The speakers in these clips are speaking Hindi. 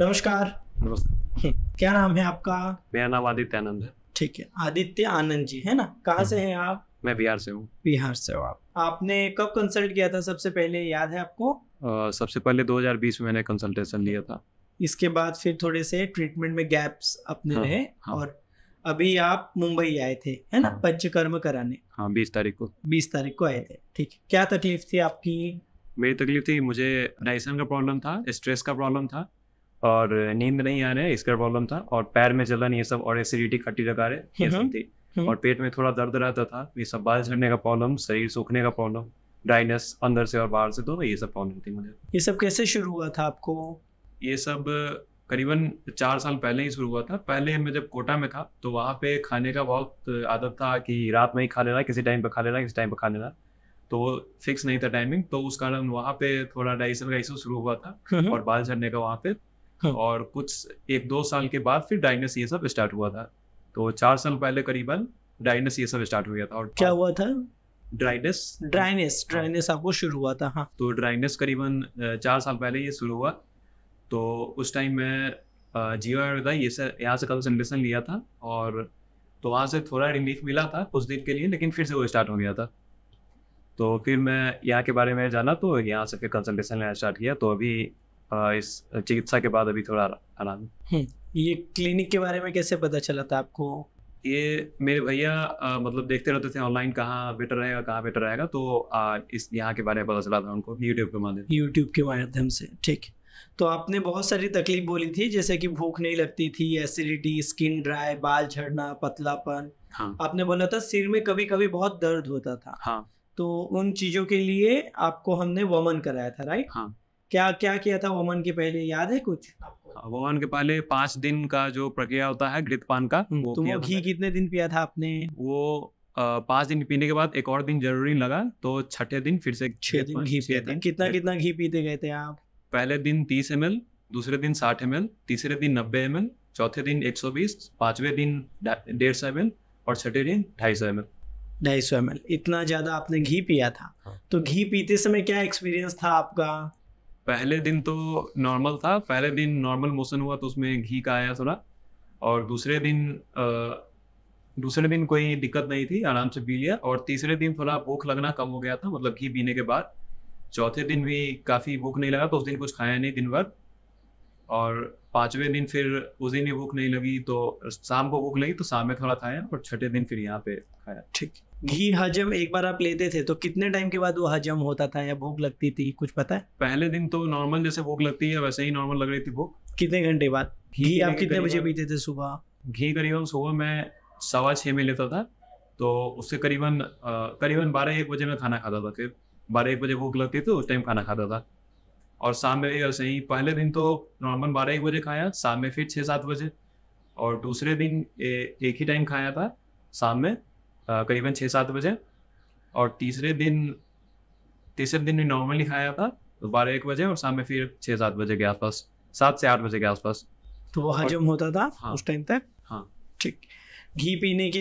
नमस्कार नमस्कार क्या नाम है आपका मेरा नाम आदित्य आनंद है ठीक है आदित्य आनंद जी है ना कहाँ से हैं आप मैं बिहार से हूँ बिहार से हो आप आपने कब कंसल्ट किया था सबसे पहले याद है आपको आ, सबसे पहले 2020 में मैंने कंसल्टेशन लिया था इसके बाद फिर थोड़े से ट्रीटमेंट में गैप्स अपने हाँ, रहे हाँ, और अभी आप मुंबई आए थे है ना हाँ, पंचकर्म कराने हाँ बीस तारीख को बीस तारीख को आए थे ठीक क्या तकलीफ थी आपकी मेरी तकलीफ थी मुझे डाइसन का प्रॉब्लम था स्ट्रेस का प्रॉब्लम था और नींद नहीं आ रहे है इसका प्रॉब्लम था और पैर में जलन ये सब और एसिडिटी खट्टी लगा रहे ये हम्म, सब थी हम्म। और पेट में थोड़ा दर्द रहता था ये सब बाल झड़ने का प्रॉब्लम शरीर सूखने का प्रॉब्लम ड्राइनेस अंदर से और बाहर से दोनों ये सब प्रॉब्लम थी मुझे ये सब कैसे शुरू हुआ था आपको ये सब करीबन चार साल पहले ही शुरू हुआ था पहले मैं जब कोटा में था तो वहाँ पे खाने का बहुत आदत था कि रात में ही खा लेना किसी टाइम पर खा लेना किसी टाइम पर खा लेना तो फिक्स नहीं था टाइमिंग तो उस कारण वहाँ पे थोड़ा डाइजेशन का इशू शुरू हुआ था हम्म। और बाल झड़ने का वहाँ पे हाँ। और कुछ एक दो साल के बाद फिर डायग्नोस ये सब स्टार्ट हुआ था तो चार साल पहले करीबन डायग्नोस ये सब स्टार्ट हुआ था और क्या हुआ था ड्राइनेस ड्राइनेस हाँ। ड्राइनेस आपको शुरू हुआ था हाँ तो ड्राइनेस करीबन चार साल पहले ये शुरू हुआ तो उस टाइम मैं जियो आयुर्वेदा ये से यहाँ से कल सेंडेशन लिया था और तो वहाँ से थोड़ा रिलीफ मिला था कुछ दिन के लिए लेकिन फिर से वो स्टार्ट हो गया था तो फिर मैं यहाँ के बारे में जाना तो यहाँ से फिर कंसल्टेशन लेना स्टार्ट किया तो अभी इस चिकित्सा के बाद अभी थोड़ा आराम हम्म, ये क्लिनिक के बारे में कैसे पता चला था आपको ये मेरे भैया मतलब देखते रहते थे ऑनलाइन कहाँ बेटर रहेगा कहाँ बेटर रहेगा तो आ, इस यहाँ के बारे में पता चला था उनको यूट्यूब के माध्यम यूट्यूब के माध्यम से ठीक तो आपने बहुत सारी तकलीफ बोली थी जैसे कि भूख नहीं लगती थी एसिडिटी स्किन ड्राई बाल झड़ना पतलापन हाँ। आपने बोला था सिर में कभी कभी बहुत दर्द होता था हाँ। तो उन चीज़ों के लिए आपको हमने वमन कराया था राइट हाँ क्या क्या किया था वमन के पहले याद है कुछ हवन के पहले पांच दिन का जो प्रक्रिया होता है पान का हम्म, वो तो वो घी कितने दिन पिया था आपने वो पाँच दिन पीने के बाद एक और दिन जरूरी लगा तो छठे दिन फिर से छह दिन घी पिया था कितना कितना घी पीते गए थे आप पहले दिन तीस एम दूसरे दिन साठ एम तीसरे दिन नब्बे एम चौथे दिन एक सौ बीस पांचवे दिन डेढ़ सौ एम और छठे दिन ढाई सौ एम ढाई सौ एम इतना ज़्यादा आपने घी पिया था हाँ। तो घी पीते समय क्या एक्सपीरियंस था आपका पहले दिन तो नॉर्मल था पहले दिन नॉर्मल मोशन हुआ तो उसमें घी का आया थोड़ा और दूसरे दिन दूसरे दिन कोई दिक्कत नहीं थी आराम से पी लिया और तीसरे दिन थोड़ा भूख लगना कम हो गया था मतलब घी पीने के बाद चौथे दिन भी काफ़ी भूख नहीं लगा तो उस दिन कुछ खाया नहीं दिन भर और पांचवें दिन फिर उस दिन ही भूख नहीं लगी तो शाम को भूख लगी तो शाम में थोड़ा खाया और छठे दिन फिर यहाँ पे खाया ठीक घी हजम एक बार आप लेते थे तो कितने टाइम के बाद वो हजम होता था या भूख लगती थी कुछ पता है पहले दिन तो नॉर्मल जैसे भूख लगती है वैसे ही नॉर्मल लग रही थी भूख कितने घंटे बाद घी आप कितने बजे पीते थे सुबह घी करीबन सुबह मैं सवा छः में लेता था तो उससे करीबन करीबन बारह एक बजे मैं खाना खाता था फिर बारह एक बजे भूख लगती थी तो उस टाइम खाना खाता था और शाम में और सही पहले दिन तो नॉर्मल बारह एक बजे खाया शाम में फिर छः सात बजे और दूसरे दिन ए, एक ही टाइम खाया था शाम में करीबन छः सात बजे और तीसरे दिन तीसरे दिन भी नॉर्मली खाया था तो बारह एक बजे और शाम में फिर छः सात बजे के आसपास सात से आठ बजे के आसपास तो वो हजम होता था हाँ, उस टाइम तक हाँ ठीक घी पीने के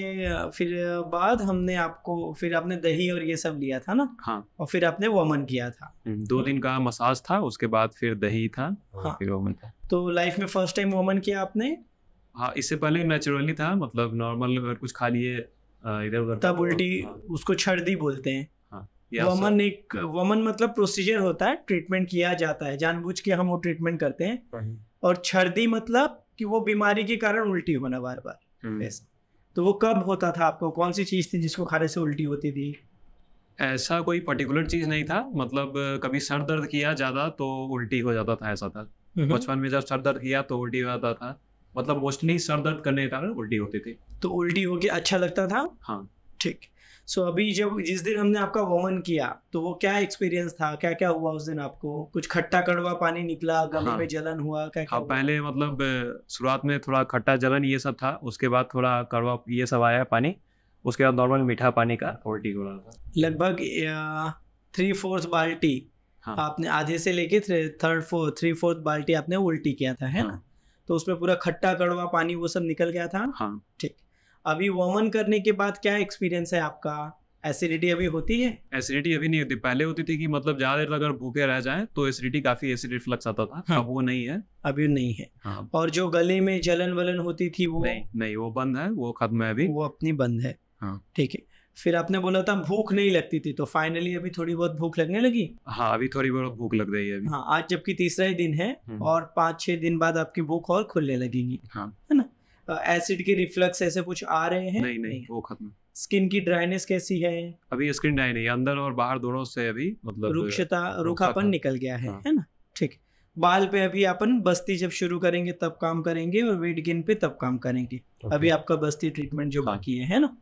फिर बाद हमने आपको फिर आपने दही और ये सब लिया था ना हाँ और फिर आपने वमन किया था हम्म, दो दिन का मसाज था उसके बाद फिर दही था हाँ फिर वमन था तो लाइफ में फर्स्ट टाइम वमन किया आपने हाँ इससे पहले नेचुरली था मतलब नॉर्मल अगर कुछ खा लिए इधर उधर तब तो उल्टी हाँ। उसको छर्दी बोलते हैं हाँ, वमन एक वमन मतलब प्रोसीजर होता है ट्रीटमेंट किया जाता है जानबूझ के हम वो ट्रीटमेंट करते हैं हम्म। और छर्दी मतलब कि वो बीमारी के कारण उल्टी होना बार बार हम्म। ऐसा तो वो कब होता था आपको कौन सी चीज़ थी जिसको खाने से उल्टी होती थी ऐसा कोई पर्टिकुलर चीज़ नहीं था मतलब कभी सर दर्द किया ज़्यादा तो उल्टी हो जाता था ऐसा था बचपन में जब सर दर्द किया तो उल्टी हो जाता था मतलब मोस्टली सर दर्द करने के कारण उल्टी होती थी तो उल्टी होके अच्छा लगता था हाँ ठीक सो so, अभी जब जिस दिन हमने आपका वमन किया तो वो क्या एक्सपीरियंस था क्या क्या हुआ उस दिन आपको कुछ खट्टा कड़वा पानी निकला गले हाँ, में जलन हुआ क्या क्या हाँ, पहले मतलब शुरुआत में थोड़ा खट्टा जलन ये सब था उसके बाद थोड़ा कड़वा ये सब आया पानी उसके बाद नॉर्मल मीठा पानी का उल्टी हो रहा था लगभग थ्री फोर्थ बाल्टी हाँ। आपने आधे से लेके थर्ड फोर्थ थ्री फोर्थ बाल्टी आपने उल्टी किया था है हाँ। ना तो उसमें पूरा खट्टा कड़वा पानी वो सब निकल गया था हाँ ठीक अभी वॉमन करने के बाद क्या एक्सपीरियंस है आपका एसिडिटी अभी होती है एसिडिटी अभी नहीं होती पहले होती थी कि मतलब ज्यादा देर अगर भूखे रह जाए तो एसिडिटी काफी एसिडिट फ्लक्स आता था हाँ। अब वो नहीं है अभी नहीं है हाँ। और जो गले में जलन वलन होती थी वो नहीं, नहीं वो बंद है वो खत्म है अभी वो अपनी बंद है हाँ। ठीक है फिर आपने बोला था भूख नहीं लगती थी तो फाइनली अभी थोड़ी बहुत भूख लगने लगी हाँ अभी थोड़ी बहुत भूख लग रही है अभी हाँ आज जबकि तीसरा ही दिन है हम्म। और पाँच छह दिन बाद आपकी भूख और खुलने लगेगी हाँ है ना एसिड के रिफ्लक्स ऐसे कुछ आ रहे हैं नहीं नहीं वो खत्म स्किन की ड्राइनेस कैसी है अभी स्किन ड्राई नहीं अंदर और बाहर दोनों से अभी मतलब रुक्षता रुखापन निकल गया है हाँ। है ना ठीक बाल पे अभी अपन बस्ती जब शुरू करेंगे तब काम करेंगे और वेट गेन पे तब काम करेंगे अभी आपका बस्ती ट्रीटमेंट जो हाँ। बाकी है है ना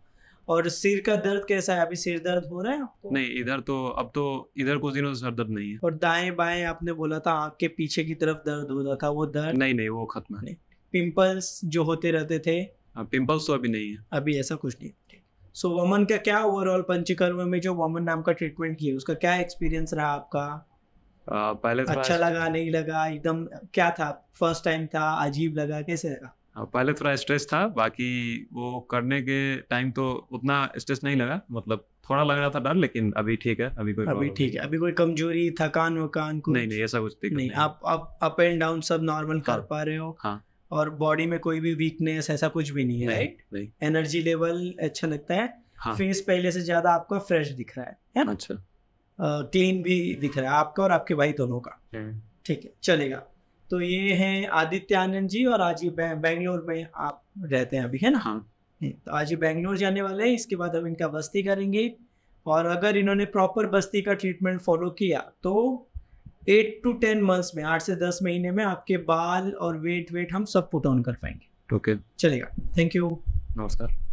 और सिर का दर्द कैसा है अभी सिर दर्द हो रहा है आपको नहीं इधर तो अब तो इधर कुछ दिनों से सर दर्द नहीं है और दाएं बाएं आपने बोला था आंख के पीछे की तरफ दर्द हो रहा था वो दर्द नहीं नहीं वो खत्म है पिंपल्स जो होते रहते थे हाँ, पिंपल्स तो अभी नहीं है अभी ऐसा कुछ नहीं सो so, वमन का क्या ओवरऑल पंचकर्म में जो वमन नाम का ट्रीटमेंट किया उसका क्या एक्सपीरियंस रहा आपका आ, पहले तो अच्छा लगा नहीं लगा एकदम क्या था फर्स्ट टाइम था अजीब लगा कैसे लगा हाँ, पहले थोड़ा स्ट्रेस था बाकी वो करने के टाइम तो उतना स्ट्रेस नहीं लगा मतलब थोड़ा लग रहा था डर लेकिन अभी ठीक है अभी कोई अभी ठीक है अभी कोई कमजोरी थकान वकान कुछ नहीं नहीं ऐसा कुछ नहीं, नहीं आप अप एंड डाउन सब नॉर्मल हाँ। कर पा रहे हो हाँ और बॉडी में कोई भी वीकनेस ऐसा कुछ भी नहीं है राइट एनर्जी लेवल अच्छा लगता है हाँ. फेस पहले से ज्यादा आपका फ्रेश दिख रहा है है ना अच्छा क्लीन भी दिख रहा है आपका और आपके भाई दोनों का हम्म। ठीक है चलेगा तो ये हैं आदित्य आनंद जी और आज ये बेंगलोर में आप रहते हैं अभी है ना हाँ हम्म, तो आज ये बेंगलोर जाने वाले हैं इसके बाद हम इनका बस्ती करेंगे और अगर इन्होंने प्रॉपर बस्ती का ट्रीटमेंट फॉलो किया तो एट टू टेन मंथ्स में आठ से दस महीने में आपके बाल और वेट वेट हम सब पुट ऑन कर पाएंगे ओके okay. चलेगा थैंक यू नमस्कार